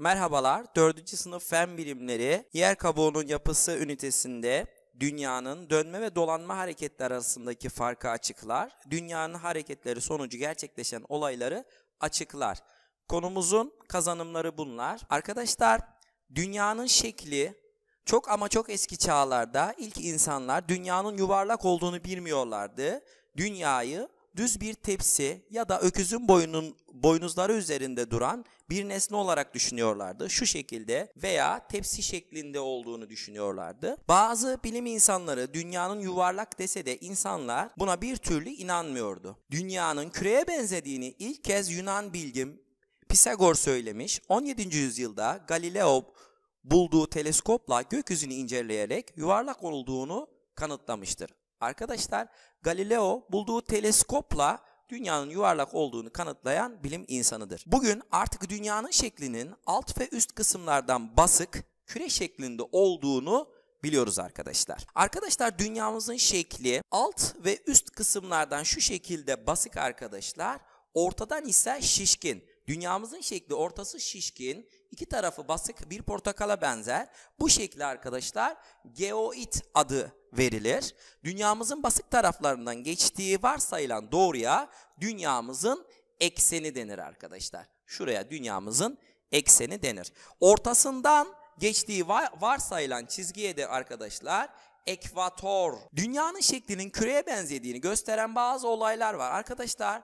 Merhabalar, 4. sınıf fen bilimleri yer kabuğunun yapısı ünitesinde dünyanın dönme ve dolanma hareketleri arasındaki farkı açıklar. Dünyanın hareketleri sonucu gerçekleşen olayları açıklar. Konumuzun kazanımları bunlar. Arkadaşlar, dünyanın şekli çok ama çok eski çağlarda ilk insanlar dünyanın yuvarlak olduğunu bilmiyorlardı. Dünyayı düz bir tepsi ya da öküzün boynun, boynuzları üzerinde duran bir nesne olarak düşünüyorlardı. Şu şekilde veya tepsi şeklinde olduğunu düşünüyorlardı. Bazı bilim insanları dünyanın yuvarlak dese de insanlar buna bir türlü inanmıyordu. Dünyanın küreye benzediğini ilk kez Yunan bilgim Pisagor söylemiş. 17. yüzyılda Galileo bulduğu teleskopla gökyüzünü inceleyerek yuvarlak olduğunu kanıtlamıştır. Arkadaşlar Galileo bulduğu teleskopla dünyanın yuvarlak olduğunu kanıtlayan bilim insanıdır. Bugün artık dünyanın şeklinin alt ve üst kısımlardan basık, küre şeklinde olduğunu biliyoruz arkadaşlar. Arkadaşlar dünyamızın şekli alt ve üst kısımlardan şu şekilde basık arkadaşlar, ortadan ise şişkin. Dünyamızın şekli ortası şişkin, iki tarafı basık bir portakala benzer. Bu şekli arkadaşlar geoid adı verilir. Dünyamızın basit taraflarından geçtiği varsayılan doğruya dünyamızın ekseni denir arkadaşlar. Şuraya dünyamızın ekseni denir. Ortasından geçtiği varsayılan çizgiye de arkadaşlar ekvator. Dünyanın şeklinin küreye benzediğini gösteren bazı olaylar var. Arkadaşlar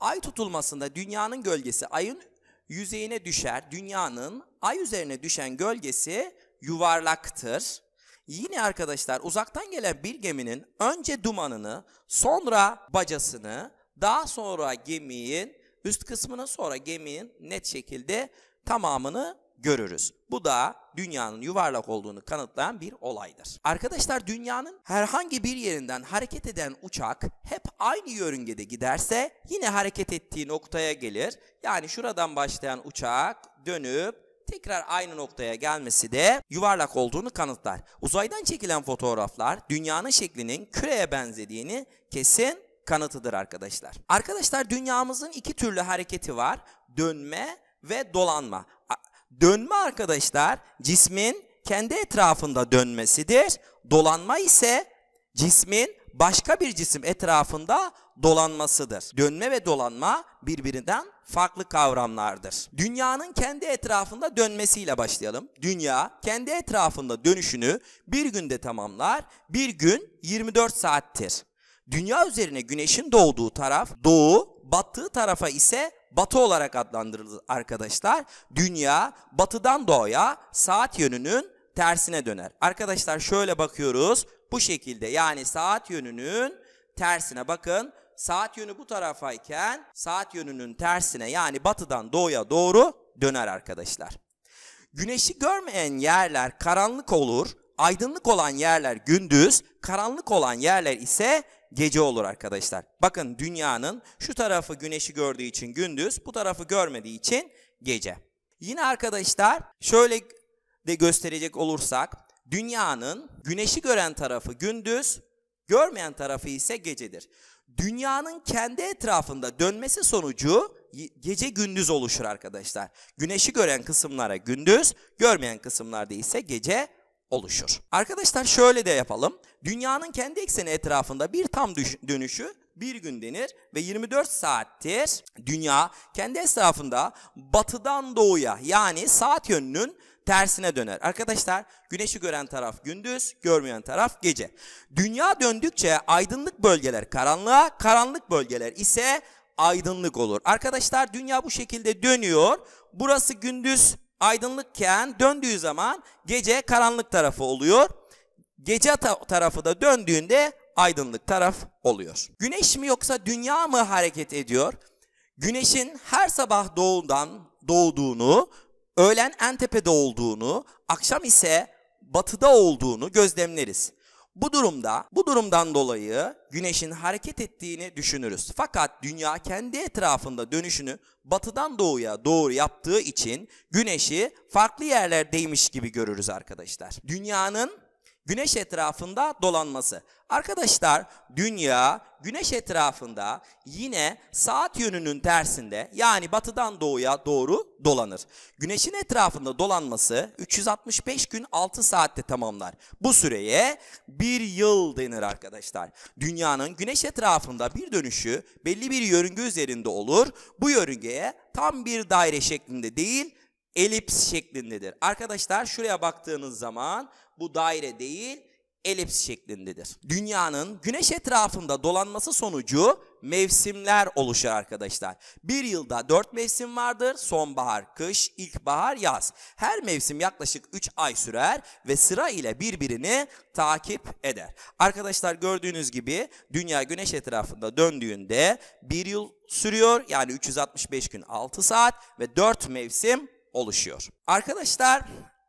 ay tutulmasında dünyanın gölgesi ayın yüzeyine düşer. Dünyanın ay üzerine düşen gölgesi yuvarlaktır. Yine arkadaşlar uzaktan gelen bir geminin önce dumanını, sonra bacasını, daha sonra geminin üst kısmını, sonra geminin net şekilde tamamını görürüz. Bu da dünyanın yuvarlak olduğunu kanıtlayan bir olaydır. Arkadaşlar dünyanın herhangi bir yerinden hareket eden uçak hep aynı yörüngede giderse yine hareket ettiği noktaya gelir. Yani şuradan başlayan uçak dönüp tekrar aynı noktaya gelmesi de yuvarlak olduğunu kanıtlar. Uzaydan çekilen fotoğraflar dünyanın şeklinin küreye benzediğini kesin kanıtıdır arkadaşlar. Arkadaşlar dünyamızın iki türlü hareketi var. Dönme ve dolanma. Dönme arkadaşlar cismin kendi etrafında dönmesidir. Dolanma ise cismin başka bir cisim etrafında dolanmasıdır. Dönme ve dolanma birbirinden farklı kavramlardır. Dünyanın kendi etrafında dönmesiyle başlayalım. Dünya kendi etrafında dönüşünü bir günde tamamlar. Bir gün 24 saattir. Dünya üzerine güneşin doğduğu taraf doğu, battığı tarafa ise batı olarak adlandırılır arkadaşlar. Dünya batıdan doğuya saat yönünün tersine döner. Arkadaşlar şöyle bakıyoruz. Bu şekilde yani saat yönünün tersine bakın. Saat yönü bu tarafayken saat yönünün tersine yani batıdan doğuya doğru döner arkadaşlar. Güneşi görmeyen yerler karanlık olur. Aydınlık olan yerler gündüz, karanlık olan yerler ise gece olur arkadaşlar. Bakın dünyanın şu tarafı güneşi gördüğü için gündüz, bu tarafı görmediği için gece. Yine arkadaşlar şöyle de gösterecek olursak dünyanın güneşi gören tarafı gündüz, görmeyen tarafı ise gecedir. Dünyanın kendi etrafında dönmesi sonucu gece gündüz oluşur arkadaşlar. Güneşi gören kısımlara gündüz, görmeyen kısımlarda ise gece oluşur. Arkadaşlar şöyle de yapalım. Dünyanın kendi ekseni etrafında bir tam dönüşü bir gün denir ve 24 saattir dünya kendi etrafında batıdan doğuya yani saat yönünün tersine döner. Arkadaşlar güneşi gören taraf gündüz, görmeyen taraf gece. Dünya döndükçe aydınlık bölgeler karanlığa, karanlık bölgeler ise aydınlık olur. Arkadaşlar dünya bu şekilde dönüyor. Burası gündüz aydınlıkken döndüğü zaman gece karanlık tarafı oluyor. Gece ta tarafı da döndüğünde aydınlık taraf oluyor. Güneş mi yoksa dünya mı hareket ediyor? Güneşin her sabah doğudan doğduğunu öğlen en tepede olduğunu, akşam ise batıda olduğunu gözlemleriz. Bu durumda, bu durumdan dolayı güneşin hareket ettiğini düşünürüz. Fakat dünya kendi etrafında dönüşünü batıdan doğuya doğru yaptığı için güneşi farklı yerlerdeymiş gibi görürüz arkadaşlar. Dünyanın güneş etrafında dolanması. Arkadaşlar dünya güneş etrafında yine saat yönünün tersinde yani batıdan doğuya doğru dolanır. Güneşin etrafında dolanması 365 gün 6 saatte tamamlar. Bu süreye bir yıl denir arkadaşlar. Dünyanın güneş etrafında bir dönüşü belli bir yörünge üzerinde olur. Bu yörüngeye tam bir daire şeklinde değil Elips şeklindedir. Arkadaşlar şuraya baktığınız zaman bu daire değil elips şeklindedir. Dünyanın güneş etrafında dolanması sonucu mevsimler oluşur arkadaşlar. Bir yılda dört mevsim vardır. Sonbahar, kış, ilkbahar, yaz. Her mevsim yaklaşık üç ay sürer ve sıra ile birbirini takip eder. Arkadaşlar gördüğünüz gibi dünya güneş etrafında döndüğünde bir yıl sürüyor. Yani 365 gün 6 saat ve dört mevsim oluşuyor. Arkadaşlar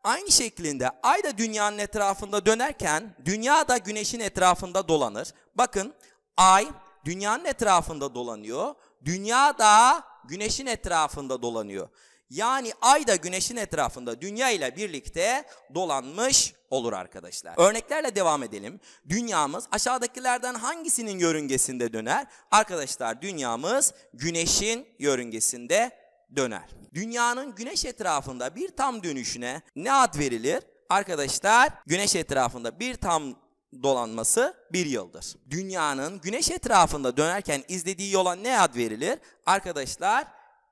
aynı şeklinde ay da dünyanın etrafında dönerken dünya da güneşin etrafında dolanır. Bakın ay dünyanın etrafında dolanıyor. Dünya da güneşin etrafında dolanıyor. Yani ay da güneşin etrafında dünya ile birlikte dolanmış olur arkadaşlar. Örneklerle devam edelim. Dünyamız aşağıdakilerden hangisinin yörüngesinde döner? Arkadaşlar dünyamız güneşin yörüngesinde döner. Dünyanın güneş etrafında bir tam dönüşüne ne ad verilir? Arkadaşlar güneş etrafında bir tam dolanması bir yıldır. Dünyanın güneş etrafında dönerken izlediği yola ne ad verilir? Arkadaşlar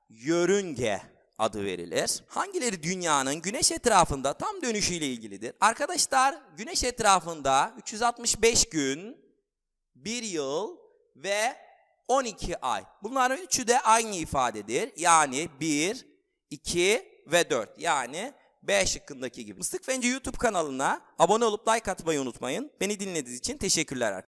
yörünge adı verilir. Hangileri dünyanın güneş etrafında tam dönüşüyle ilgilidir? Arkadaşlar güneş etrafında 365 gün, bir yıl ve 12 ay. Bunların üçü de aynı ifadedir. Yani 1, 2 ve 4. Yani B şıkkındaki gibi. Mıstık Fence YouTube kanalına abone olup like atmayı unutmayın. Beni dinlediğiniz için teşekkürler.